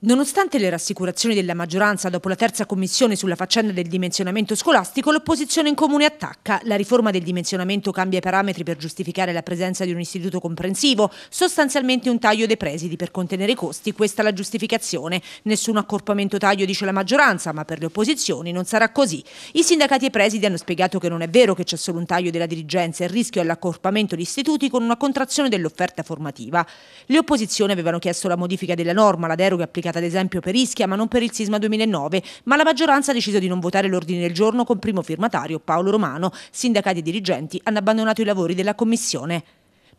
Nonostante le rassicurazioni della maggioranza dopo la terza commissione sulla faccenda del dimensionamento scolastico, l'opposizione in comune attacca. La riforma del dimensionamento cambia i parametri per giustificare la presenza di un istituto comprensivo, sostanzialmente un taglio dei presidi per contenere i costi, questa è la giustificazione. Nessun accorpamento taglio dice la maggioranza, ma per le opposizioni non sarà così. I sindacati e i presidi hanno spiegato che non è vero che c'è solo un taglio della dirigenza e il rischio è l'accorpamento di istituti con una contrazione dell'offerta formativa. Le opposizioni avevano chiesto la modifica della norma, la deroga applicata applicata ad esempio per Ischia ma non per il sisma 2009, ma la maggioranza ha deciso di non votare l'ordine del giorno con primo firmatario Paolo Romano. Sindacati e dirigenti hanno abbandonato i lavori della Commissione.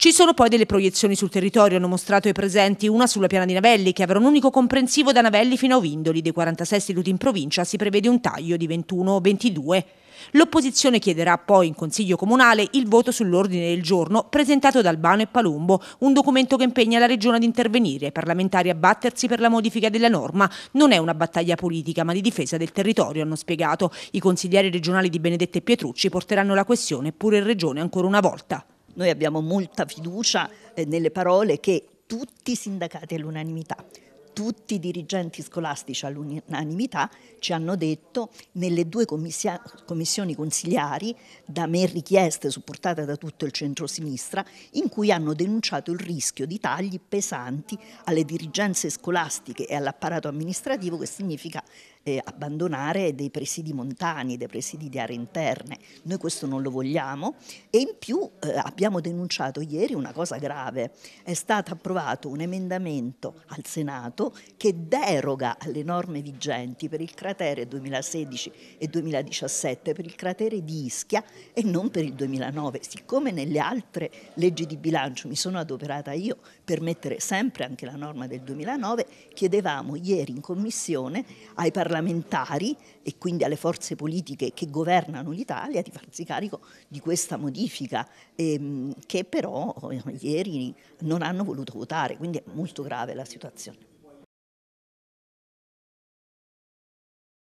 Ci sono poi delle proiezioni sul territorio, hanno mostrato i presenti una sulla piana di Navelli che avrà un unico comprensivo da Navelli fino a Ovindoli, dei 46 istituti in provincia si prevede un taglio di 21-22. L'opposizione chiederà poi in Consiglio Comunale il voto sull'ordine del giorno presentato da Albano e Palumbo, un documento che impegna la Regione ad intervenire, i parlamentari a battersi per la modifica della norma. Non è una battaglia politica, ma di difesa del territorio, hanno spiegato. I consiglieri regionali di Benedetta e Pietrucci porteranno la questione pure in Regione ancora una volta. Noi abbiamo molta fiducia eh, nelle parole che tutti i sindacati all'unanimità tutti i dirigenti scolastici all'unanimità ci hanno detto nelle due commissioni consigliari, da me richieste, supportate da tutto il centrosinistra, in cui hanno denunciato il rischio di tagli pesanti alle dirigenze scolastiche e all'apparato amministrativo, che significa eh, abbandonare dei presidi montani, dei presidi di aree interne. Noi questo non lo vogliamo e in più eh, abbiamo denunciato ieri una cosa grave. È stato approvato un emendamento al Senato Stato che deroga alle norme vigenti per il cratere 2016 e 2017, per il cratere di Ischia e non per il 2009. Siccome nelle altre leggi di bilancio mi sono adoperata io per mettere sempre anche la norma del 2009, chiedevamo ieri in Commissione ai parlamentari e quindi alle forze politiche che governano l'Italia di farsi carico di questa modifica ehm, che però eh, ieri non hanno voluto votare, quindi è molto grave la situazione.